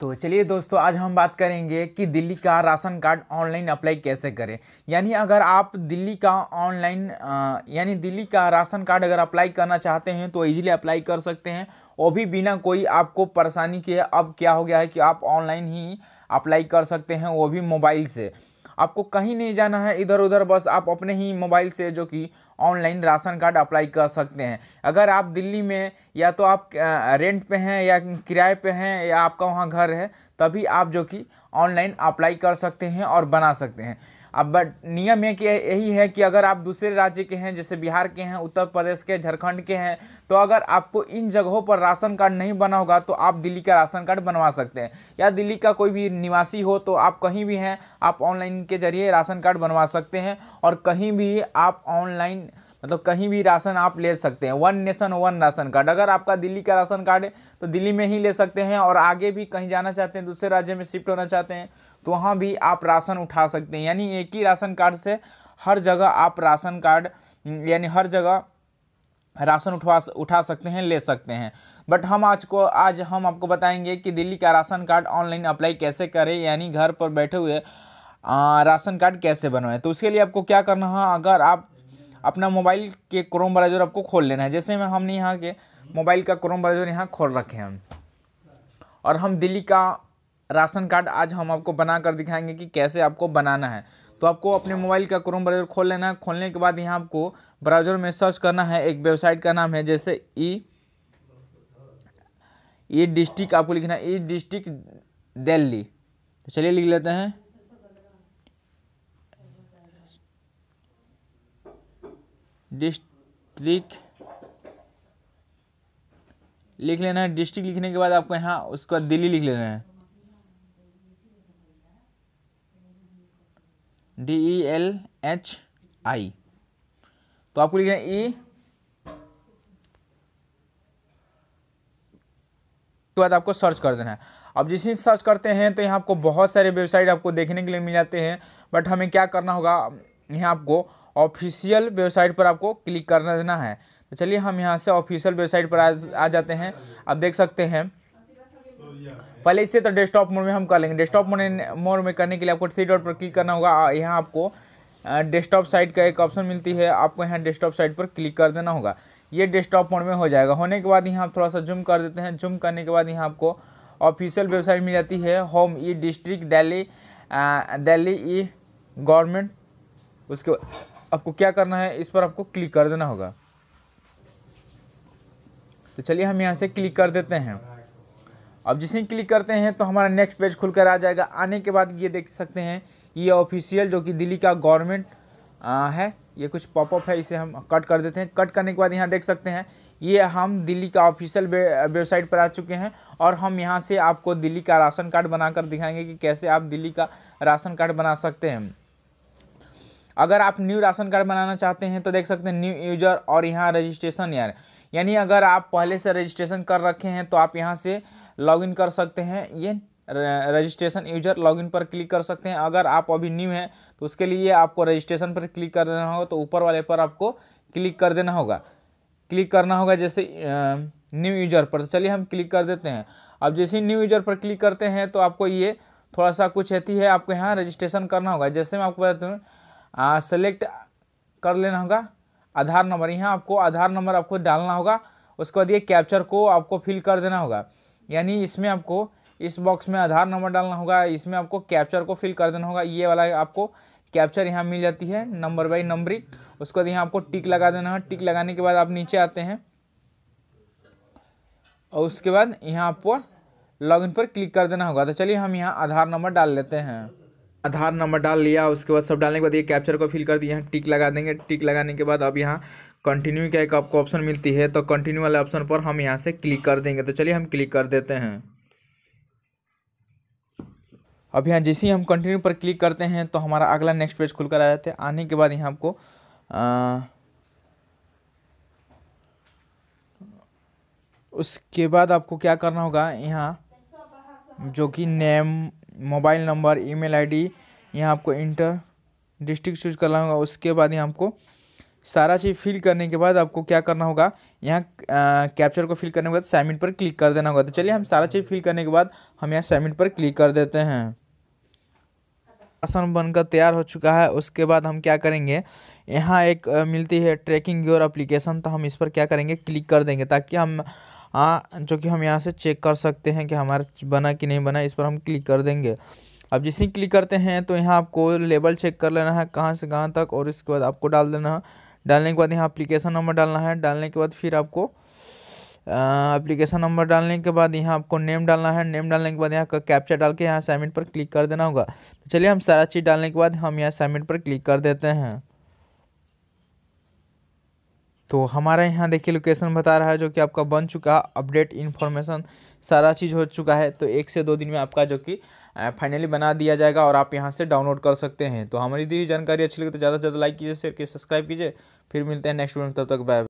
तो चलिए दोस्तों आज हम बात करेंगे कि दिल्ली का राशन कार्ड ऑनलाइन अप्लाई कैसे करें यानी अगर आप दिल्ली का ऑनलाइन यानी दिल्ली का राशन कार्ड अगर अप्लाई करना चाहते हैं तो इजीली अप्लाई कर सकते हैं वो भी बिना कोई आपको परेशानी के अब क्या हो गया है कि आप ऑनलाइन ही अप्लाई कर सकते हैं वो भी मोबाइल से आपको कहीं नहीं जाना है इधर उधर बस आप अपने ही मोबाइल से जो कि ऑनलाइन राशन कार्ड अप्लाई कर सकते हैं अगर आप दिल्ली में या तो आप रेंट पे हैं या किराए पे हैं या आपका वहाँ घर है तभी आप जो कि ऑनलाइन अप्लाई कर सकते हैं और बना सकते हैं अब बट नियम है कि यही है कि अगर आप दूसरे राज्य के हैं जैसे बिहार के हैं उत्तर प्रदेश के झारखंड के हैं तो अगर आपको इन जगहों पर राशन कार्ड नहीं बना होगा तो आप दिल्ली का राशन कार्ड बनवा सकते हैं या दिल्ली का कोई भी निवासी हो तो आप कहीं भी हैं आप ऑनलाइन के जरिए राशन कार्ड बनवा सकते हैं और कहीं भी आप ऑनलाइन मतलब कहीं भी राशन आप ले सकते हैं one nation one ration card अगर आपका दिल्ली का राशन कार्ड है तो दिल्ली में ही ले सकते हैं और आगे भी कहीं जाना चाहते हैं दूसरे राज्य में शिफ्ट होना चाहते हैं तो वहाँ भी आप राशन उठा सकते हैं यानी एक ही राशन कार्ड से हर जगह आप राशन कार्ड यानी हर जगह राशन उठवा उठा सकते हैं ले सकते हैं बट हम आज को आज हम आपको बताएंगे कि दिल्ली का राशन कार्ड ऑनलाइन अप्लाई कैसे करें यानी घर पर बैठे हुए आ, राशन कार्ड कैसे बनवाएं तो उसके लिए आपको क्या करना है अगर आप अपना मोबाइल के क्रोम ब्राउजर आपको खोल लेना है जैसे में हमने यहाँ के मोबाइल का क्रोम ब्राउजर यहाँ खोल रखे हैं और हम दिल्ली का राशन कार्ड आज हम आपको बना कर दिखाएंगे कि कैसे आपको बनाना है तो आपको अपने मोबाइल का क्रोम ब्राउजर खोल लेना है खोलने के बाद यहाँ आपको ब्राउजर में सर्च करना है एक वेबसाइट का नाम है जैसे ई ई डिस्ट्रिक्ट आपको लिखना है ई डिस्ट्रिक्ट दिल्ली तो चलिए लिख लेते हैं डिस्ट्रिक्ट लिख लेना है डिस्ट्रिक्ट लिखने के बाद आपको यहाँ उसके बाद दिल्ली लिख लेना है D E L H I तो आपको लिखना है ई e। के बाद आपको सर्च कर देना है अब जिसे सर्च करते हैं तो यहाँ आपको बहुत सारे वेबसाइट आपको देखने के लिए मिल जाते हैं बट हमें क्या करना होगा यहाँ आपको ऑफिशियल वेबसाइट पर आपको क्लिक करना देना है तो चलिए हम यहाँ से ऑफिशियल वेबसाइट पर आ जाते हैं आप देख सकते हैं पहले इससे तो डेस्कटॉप मोड में हम कर लेंगे डेस्कटॉप मोड में करने के लिए आपको थ्री डॉट पर क्लिक करना होगा यहाँ आपको डेस्कटॉप साइट का एक ऑप्शन मिलती है आपको यहाँ डेस्कटॉप साइट पर क्लिक कर देना होगा ये डेस्कटॉप मोड में हो जाएगा होने के बाद यहाँ आप थोड़ा सा जूम कर देते हैं जूम करने के बाद यहाँ आपको ऑफिशियल वेबसाइट मिल जाती है home e district Delhi Delhi e government उसके आपको क्या करना है इस पर आपको क्लिक कर देना होगा तो चलिए हम यहाँ से क्लिक कर देते हैं अब जिसे क्लिक करते हैं तो हमारा नेक्स्ट पेज खुलकर आ जाएगा आने के बाद ये देख सकते हैं ये ऑफिशियल जो कि दिल्ली का गवर्नमेंट है ये कुछ पॉपअप है इसे हम कट कर देते हैं कट करने के बाद यहाँ देख सकते हैं ये हम दिल्ली का ऑफिशियल वेबसाइट पर आ चुके हैं और हम यहाँ से आपको दिल्ली का राशन कार्ड बनाकर दिखाएंगे कि कैसे आप दिल्ली का राशन कार्ड बना सकते हैं अगर आप न्यू राशन कार्ड बनाना चाहते हैं तो देख सकते हैं न्यू यूजर और यहाँ रजिस्ट्रेशन यार यानी अगर आप पहले से रजिस्ट्रेशन कर रखे हैं तो आप यहाँ से लॉगिन कर सकते हैं ये रजिस्ट्रेशन यूजर लॉगिन पर क्लिक कर सकते हैं अगर आप अभी न्यू हैं तो उसके लिए आपको रजिस्ट्रेशन पर क्लिक कर देना होगा तो ऊपर वाले पर आपको क्लिक कर देना होगा क्लिक करना होगा जैसे न्यू यूजर पर तो चलिए हम क्लिक कर देते हैं अब जैसे ही न्यू यूजर पर क्लिक करते हैं तो आपको ये थोड़ा सा कुछ ऐसी है आपको यहाँ रजिस्ट्रेशन करना होगा जैसे मैं आपको बताता हूँ सेलेक्ट कर लेना होगा आधार नंबर यहाँ आपको आधार नंबर आपको डालना होगा उसके बाद ये कैप्चर को आपको फिल कर देना होगा यानी इसमें आपको इस बॉक्स में आधार नंबर डालना होगा इसमें आपको कैप्चर को फिल कर देना होगा ये वाला आपको कैप्चर यहाँ मिल जाती है नंबर बाई नंबरिंग उसके बाद यहाँ आपको टिक लगा देना है टिक लगाने के बाद आप नीचे आते हैं और उसके बाद यहाँ आपको लॉगिन पर क्लिक कर देना होगा तो चलिए हम यहाँ आधार नंबर डाल लेते हैं आधार नंबर डाल लिया उसके बाद सब डालने के बाद ये कैप्चर को फिल कर दिया यहाँ टिक लगा देंगे टिक लगाने के बाद अब यहाँ कंटिन्यू का एक आपको ऑप्शन मिलती है तो कंटिन्यू वाले ऑप्शन पर हम यहाँ से क्लिक कर देंगे तो चलिए हम क्लिक कर देते हैं अब यहाँ जैसे ही हम कंटिन्यू पर क्लिक करते हैं तो हमारा अगला नेक्स्ट पेज खुलकर आ जाता है आने के बाद यहाँ आपको उसके बाद आपको क्या करना होगा यहाँ जो कि name mobile number email ID यहाँ आपको इंटर डिस्ट्रिक्ट चूज करना होगा उसके बाद यहाँ आपको सारा चीज़ फिल करने के बाद आपको क्या करना होगा यहाँ कैप्चर को फिल करने के बाद सैमिट पर क्लिक कर देना होगा तो चलिए हम सारा चीज़ फिल करने के बाद हम यहाँ सैमिट पर क्लिक कर देते हैं आसन बनकर तैयार हो चुका है उसके बाद हम क्या करेंगे यहाँ एक मिलती है ट्रैकिंग योर अप्लीकेशन तो हम इस पर क्या करेंगे क्लिक कर देंगे ताकि हम हाँ जो कि हम यहाँ से चेक कर सकते हैं कि हमारा बना कि नहीं बना इस पर हम क्लिक कर देंगे अब जिसे क्लिक करते हैं तो यहाँ आपको लेबल चेक कर लेना है कहाँ से कहाँ तक और इसके बाद आपको डाल देना है डालने के बाद यहाँ अप्लीकेशन नंबर डालना है डालने के बाद फिर आपको अप्लीकेशन नंबर डालने के बाद यहाँ आपको नेम डालना है नेम डालने के बाद यहाँ का कैप्चर डाल के यहाँ सबमिट पर क्लिक कर देना होगा तो चलिए हम सारा चीज़ डालने के बाद हम यहाँ सबमिट पर क्लिक कर देते हैं तो हमारा यहाँ देखिए लोकेशन बता रहा है जो कि आपका बन चुका है अपडेट इन्फॉर्मेशन सारा चीज़ हो चुका है तो एक से दो दिन में आपका जो कि फाइनली बना दिया जाएगा और आप यहाँ से डाउनलोड कर सकते हैं तो हमारी दी जानकारी अच्छी लगी तो ज़्यादा से ज़्यादा लाइक कीजिए शेयर कीजिए सब्सक्राइब कीजिए फिर मिलते हैं नेक्स्ट वीडियो तब तक बाय